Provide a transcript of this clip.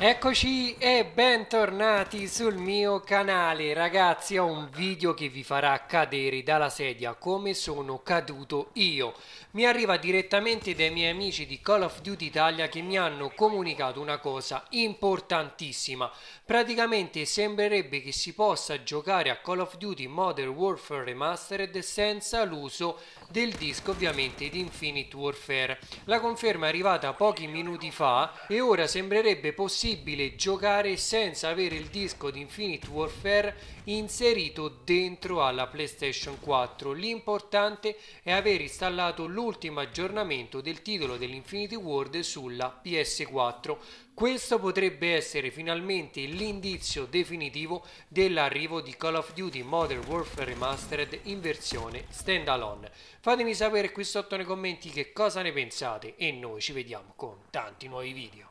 Eccoci e bentornati sul mio canale ragazzi ho un video che vi farà cadere dalla sedia come sono caduto io mi arriva direttamente dai miei amici di Call of Duty Italia che mi hanno comunicato una cosa importantissima praticamente sembrerebbe che si possa giocare a Call of Duty Modern Warfare Remastered senza l'uso del disco ovviamente di Infinite Warfare la conferma è arrivata pochi minuti fa e ora sembrerebbe possibile possibile giocare senza avere il disco di Infinite Warfare inserito dentro alla PlayStation 4. L'importante è aver installato l'ultimo aggiornamento del titolo dell'Infinity World sulla PS4. Questo potrebbe essere finalmente l'indizio definitivo dell'arrivo di Call of Duty Modern Warfare Remastered in versione standalone. Fatemi sapere qui sotto nei commenti che cosa ne pensate e noi ci vediamo con tanti nuovi video.